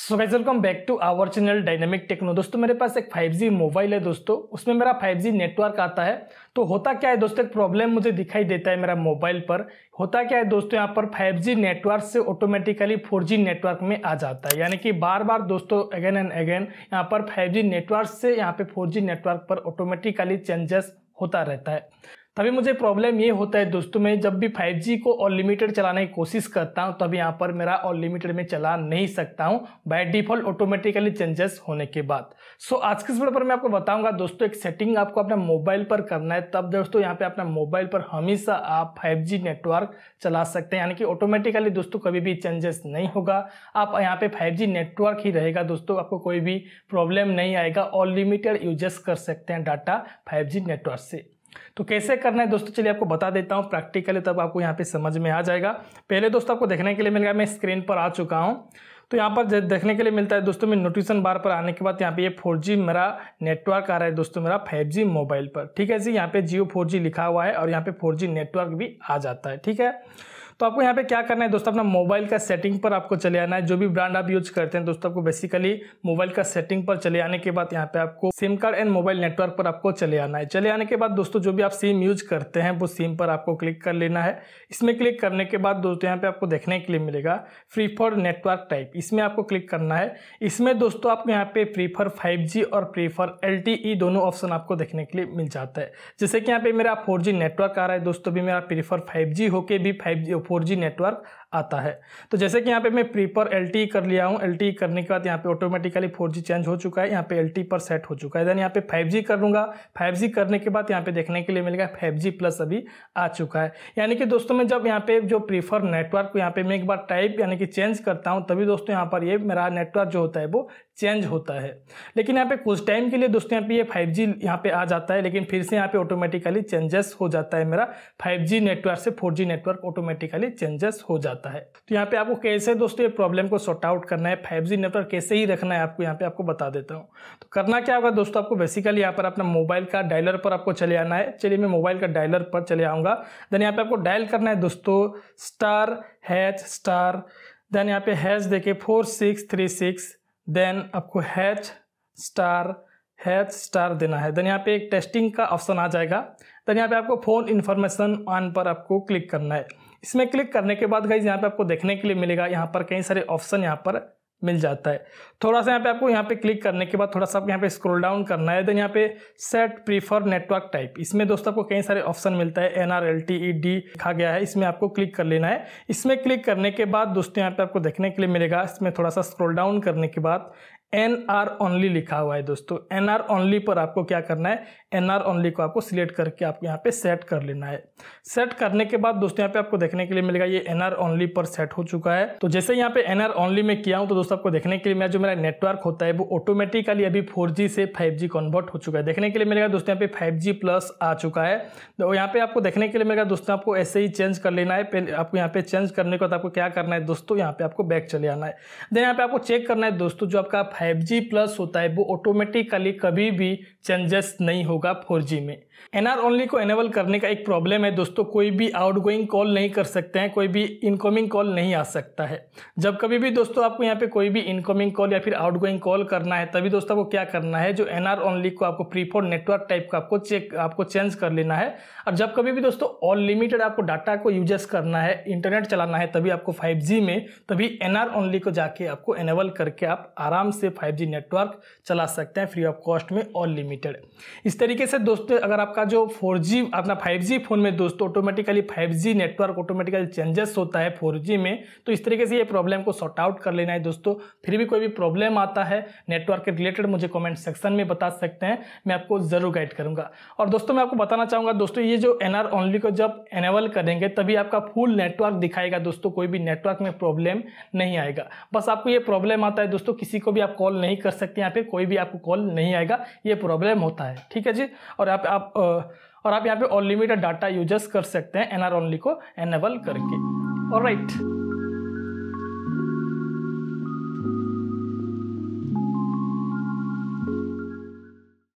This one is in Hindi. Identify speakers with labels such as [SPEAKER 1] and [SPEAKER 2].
[SPEAKER 1] so guys welcome back to our channel dynamic techno दोस्तों मेरे पास एक 5G मोबाइल है दोस्तों उसमें मेरा 5G नेटवर्क आता है तो होता क्या है दोस्तों एक प्रॉब्लम मुझे दिखाई देता है मेरा मोबाइल पर होता क्या है दोस्तों यहाँ पर 5G नेटवर्क से ऑटोमेटिकली 4G नेटवर्क में आ जाता है यानी कि बार बार दोस्तों अगेन एंड अगेन यहाँ पर फाइव नेटवर्क से यहाँ पर फोर नेटवर्क पर ऑटोमेटिकली चेंजेस होता रहता है तभी मुझे प्रॉब्लम ये होता है दोस्तों मैं जब भी 5G को अनलिमिटेड चलाने की कोशिश करता हूँ तब यहाँ पर मेरा अनलिमिटेड में चला नहीं सकता हूँ बाय डिफॉल्ट ऑटोमेटिकली चेंजेस होने के बाद सो so, आज के इस वीडियो पर मैं आपको बताऊंगा दोस्तों एक सेटिंग आपको अपने मोबाइल पर करना है तब दोस्तों यहाँ पे अपने मोबाइल पर हमेशा आप फाइव नेटवर्क चला सकते हैं यानी कि ऑटोमेटिकली दोस्तों कभी भी चेंजेस नहीं होगा आप यहाँ पे फाइव नेटवर्क ही रहेगा दोस्तों आपको कोई भी प्रॉब्लम नहीं आएगा अनलिमिटेड यूजेस कर सकते हैं डाटा फाइव नेटवर्क से तो कैसे करना है दोस्तों चलिए आपको बता देता हूँ प्रैक्टिकली तब आपको यहाँ पे समझ में आ जाएगा पहले दोस्तों आपको देखने के लिए मिल गया मैं स्क्रीन पर आ चुका हूँ तो यहाँ पर देखने के लिए मिलता है दोस्तों में नोटिफिकेशन बार पर आने के बाद यहाँ पे ये फोर जी मेरा नेटवर्क आ रहा है दोस्तों मेरा फाइव जी मोबाइल पर ठीक है जी यहाँ पे जियो फोर जी लिखा हुआ है और यहाँ पे फोर जी नेटवर्क भी आ जाता है ठीक है तो आपको यहाँ पे क्या करना है दोस्तों अपना मोबाइल का सेटिंग पर आपको चले आना है जो भी ब्रांड आप यूज करते हैं दोस्तों आपको बेसिकली मोबाइल का सेटिंग पर चले आने के बाद यहाँ पे आपको SIM card and mobile network पर आपको चले आना है चले आने के बाद दोस्तों जो भी आप सिम यूज करते हैं वो सिम पर आपको क्लिक कर लेना है इसमें क्लिक करने के बाद दोस्तों यहाँ पे आपको देखने के लिए मिलेगा फ्री फॉर नेटवर्क टाइप इसमें आपको क्लिक करना है इसमें दोस्तों आपको यहाँ पे फ्री फॉर फाइव और फ्री फॉर एल दोनों ऑप्शन आपको देखने के लिए मिल जाता है जैसे कि यहाँ पे मेरा फोर नेटवर्क आ रहा है दोस्तों भी मेरा प्रीफर फाइव होके भी फाइव फोर जी नेटवर्क आता है तो जैसे कि यहाँ पे मैं प्री पर एल e कर लिया हूँ एल e करने के बाद यहाँ पे ऑटोमेटिकली फोर चेंज हो चुका है यहाँ पे एल e पर सेट हो चुका है देन यहाँ पे फाइव कर लूँगा फाइव करने के बाद यहाँ पे देखने के लिए मिलेगा फाइव प्लस अभी आ चुका है यानी कि दोस्तों मैं जब यहाँ पे जो प्रीफर नेटवर्क यहाँ पे मैं एक बार टाइप यानी कि चेंज करता हूँ तभी दोस्तों यहाँ पर ये मेरा नेटवर्क जो होता है वो चेंज होता है लेकिन यहाँ पे कुछ टाइम के लिए दोस्तों यहाँ पे ये फाइव जी यहाँ पे आ जाता है लेकिन फिर से यहाँ पे ऑटोमेटिकली चेंजेस हो जाता है मेरा 5G नेटवर्क से 4G नेटवर्क ऑटोमेटिकली चेंजेस हो जाता है तो यहाँ पे आपको कैसे दोस्तों ये प्रॉब्लम को सॉर्ट आउट करना है 5G नेटवर्क कैसे ही रखना है आपको यहाँ पे आपको बता देता हूँ तो करना क्या होगा दोस्तों आपको बेसिकली यहाँ पर अपना मोबाइल का डायलर पर आपको चले आना है चलिए मैं मोबाइल का डायलर पर चले आऊँगा देन यहाँ पे आपको डायल करना है दोस्तों स्टार हैच स्टार देन यहाँ पे हैच देखे four six three six then आपको हैच स्टार हैच स्टार देना है देन यहाँ पे एक टेस्टिंग का ऑप्शन आ जाएगा देन यहाँ पे आपको फ़ोन इन्फॉर्मेशन ऑन पर आपको क्लिक करना है इसमें क्लिक करने के बाद गाइज यहाँ पे आपको देखने के लिए मिलेगा यहाँ पर कई सारे ऑप्शन यहाँ पर मिल जाता है थोड़ा सा यहाँ पे आपको यहाँ पे क्लिक करने के बाद थोड़ा सा यहाँ पे स्क्रॉल डाउन करना है देन यहाँ पे सेट प्रीफर नेटवर्क टाइप इसमें दोस्तों आपको कई सारे ऑप्शन मिलता है N R L T E D लिखा गया है इसमें आपको क्लिक कर लेना है इसमें क्लिक करने के बाद दोस्तों यहाँ पे आपको देखने के लिए मिलेगा इसमें थोड़ा सा स्क्रोल डाउन करने के बाद एन आर ओनली लिखा हुआ है दोस्तों एन आर ओनली पर आपको क्या करना है एन आर ओनली को आपको सिलेक्ट करके आपको यहाँ पे सेट कर लेना है सेट करने के बाद दोस्तों यहाँ पे आपको देखने के लिए मिलेगा ये एन आर ओनली पर सेट हो चुका है तो जैसे यहाँ पे एन आर ओनली में किया हूँ तो दोस्तों आपको देखने के लिए मेरा जो मेरा नेटवर्क होता है वो ऑटोमेटिकली अभी फोर से फाइव कन्वर्ट हो चुका है देखने के लिए मिलेगा दोस्तों यहाँ पे फाइव प्लस आ चुका है तो यहाँ पे आपको देखने के लिए मिलेगा दोस्तों आपको ऐसे ही चेंज कर लेना है पहले आपको यहाँ पे चेंज करने के बाद आपको क्या करना है दोस्तों यहाँ पे आपको बैक चले आना है देन यहाँ पे आपको चेक करना है दोस्तों जो आपका जी प्लस होता है वो ऑटोमेटिकली कभी भी चेंजेस नहीं होगा फोर जी में एन ओनली को एनेबल करने का एक प्रॉब्लम है दोस्तों कोई भी आउट गोइंग कॉल नहीं कर सकते हैं कोई भी इनकमिंग कॉल नहीं आ सकता है जब कभी भी दोस्तों आपको यहाँ पे कोई भी इनकमिंग कॉल या फिर गोइंग कॉल करना है तभी दोस्तों आपको क्या करना है जो एन ओनली को आपको प्रीफोर्ड नेटवर्क टाइप का आपको चेक आपको चेंज कर लेना है और जब कभी भी दोस्तों अनलिमिटेड आपको डाटा को यूजेस करना है इंटरनेट चलाना है तभी आपको फाइव में तभी एन ओनली को जाके आपको एनेबल करके आप आराम से से 5G नेटवर्क चला सकते हैं फ्री ऑफ कॉस्ट में और लिमिटेड इस तरीके से दोस्तों अगर आपका जो 4G अपना 5G फ़ोन में दोस्तों automatically 5G network automatically changes होता है 4G में तो इस तरीके से ये प्रॉब्लम को सॉर्ट आउट कर लेना है दोस्तों फिर भी कोई भी प्रॉब्लम आता है नेटवर्क के रिलेटेड मुझे कॉमेंट सेक्शन में बता सकते हैं मैं आपको ज़रूर गाइड करूँगा और दोस्तों मैं आपको बताना चाहूँगा दोस्तों ये जो एन ओनली को जब एनेबल करेंगे तभी आपका फुल नेटवर्क दिखाएगा दोस्तों कोई भी नेटवर्क में प्रॉब्लम नहीं आएगा बस आपको ये प्रॉब्लम आता है दोस्तों किसी को भी आप कॉल नहीं कर सकते यहाँ पे कोई भी आपको कॉल नहीं आएगा ये प्रॉब्लम होता है ठीक है जी और आप आप और आप यहाँ पे अनलिमिटेड डाटा यूजर्स कर सकते हैं एन आर ओनली को एनेबल करके और राइट